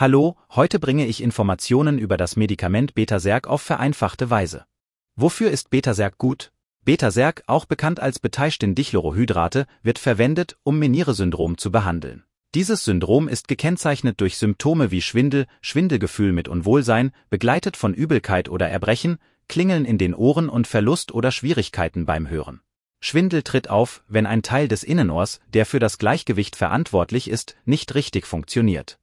Hallo, heute bringe ich Informationen über das Medikament Betaserk auf vereinfachte Weise. Wofür ist Betaserk gut? Betaserk, auch bekannt als Beteistin Dichlorohydrate, wird verwendet, um Meniere-Syndrom zu behandeln. Dieses Syndrom ist gekennzeichnet durch Symptome wie Schwindel, Schwindelgefühl mit Unwohlsein, begleitet von Übelkeit oder Erbrechen, Klingeln in den Ohren und Verlust oder Schwierigkeiten beim Hören. Schwindel tritt auf, wenn ein Teil des Innenohrs, der für das Gleichgewicht verantwortlich ist, nicht richtig funktioniert.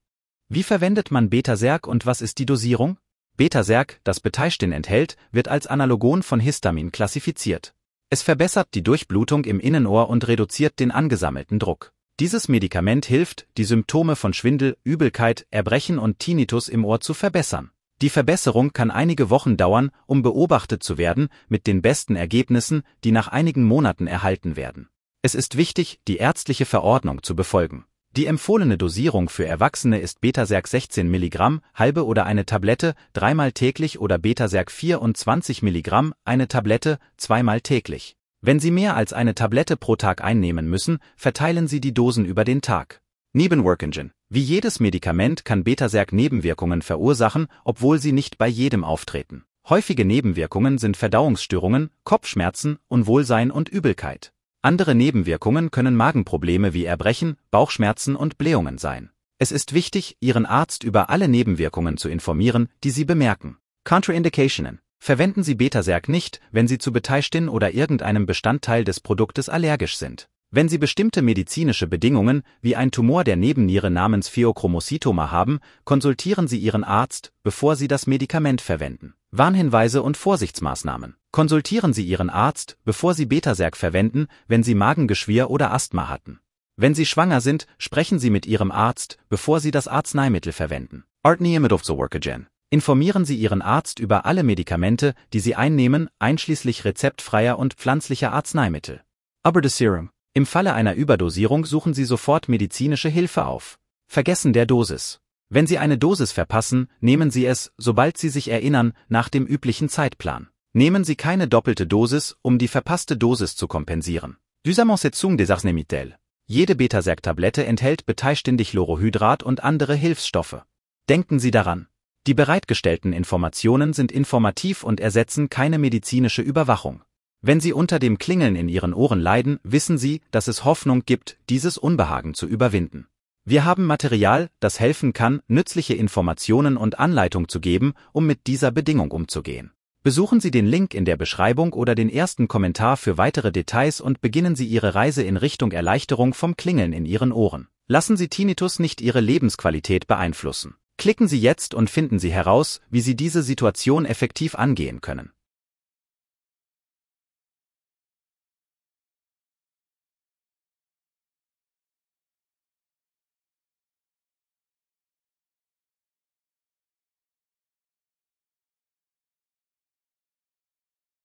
Wie verwendet man Betaserg und was ist die Dosierung? Betaserg, das Betairstin enthält, wird als Analogon von Histamin klassifiziert. Es verbessert die Durchblutung im Innenohr und reduziert den angesammelten Druck. Dieses Medikament hilft, die Symptome von Schwindel, Übelkeit, Erbrechen und Tinnitus im Ohr zu verbessern. Die Verbesserung kann einige Wochen dauern, um beobachtet zu werden, mit den besten Ergebnissen, die nach einigen Monaten erhalten werden. Es ist wichtig, die ärztliche Verordnung zu befolgen. Die empfohlene Dosierung für Erwachsene ist Betaserg 16 mg, halbe oder eine Tablette, dreimal täglich oder Betaserg 24 mg, eine Tablette, zweimal täglich. Wenn Sie mehr als eine Tablette pro Tag einnehmen müssen, verteilen Sie die Dosen über den Tag. Nebenwirkungen. Wie jedes Medikament kann Betaserg Nebenwirkungen verursachen, obwohl sie nicht bei jedem auftreten. Häufige Nebenwirkungen sind Verdauungsstörungen, Kopfschmerzen, Unwohlsein und Übelkeit. Andere Nebenwirkungen können Magenprobleme wie Erbrechen, Bauchschmerzen und Blähungen sein. Es ist wichtig, Ihren Arzt über alle Nebenwirkungen zu informieren, die Sie bemerken. Contraindicationen. Verwenden Sie Betaserk nicht, wenn Sie zu Beteistin oder irgendeinem Bestandteil des Produktes allergisch sind. Wenn Sie bestimmte medizinische Bedingungen wie ein Tumor der Nebenniere namens Pheochromocytoma haben, konsultieren Sie Ihren Arzt, bevor Sie das Medikament verwenden. Warnhinweise und Vorsichtsmaßnahmen. Konsultieren Sie Ihren Arzt, bevor Sie Betaserg verwenden, wenn Sie Magengeschwür oder Asthma hatten. Wenn Sie schwanger sind, sprechen Sie mit Ihrem Arzt, bevor Sie das Arzneimittel verwenden. Artneemidovzoworkagen. Informieren Sie Ihren Arzt über alle Medikamente, die Sie einnehmen, einschließlich rezeptfreier und pflanzlicher Arzneimittel. Aberdesirum. Im Falle einer Überdosierung suchen Sie sofort medizinische Hilfe auf. Vergessen der Dosis. Wenn Sie eine Dosis verpassen, nehmen Sie es, sobald Sie sich erinnern, nach dem üblichen Zeitplan. Nehmen Sie keine doppelte Dosis, um die verpasste Dosis zu kompensieren. Düsamonsezung des Arzneimittel. Jede Betaserk-Tablette enthält beteilständig Chlorohydrat und andere Hilfsstoffe. Denken Sie daran. Die bereitgestellten Informationen sind informativ und ersetzen keine medizinische Überwachung. Wenn Sie unter dem Klingeln in Ihren Ohren leiden, wissen Sie, dass es Hoffnung gibt, dieses Unbehagen zu überwinden. Wir haben Material, das helfen kann, nützliche Informationen und Anleitung zu geben, um mit dieser Bedingung umzugehen. Besuchen Sie den Link in der Beschreibung oder den ersten Kommentar für weitere Details und beginnen Sie Ihre Reise in Richtung Erleichterung vom Klingeln in Ihren Ohren. Lassen Sie Tinnitus nicht Ihre Lebensqualität beeinflussen. Klicken Sie jetzt und finden Sie heraus, wie Sie diese Situation effektiv angehen können.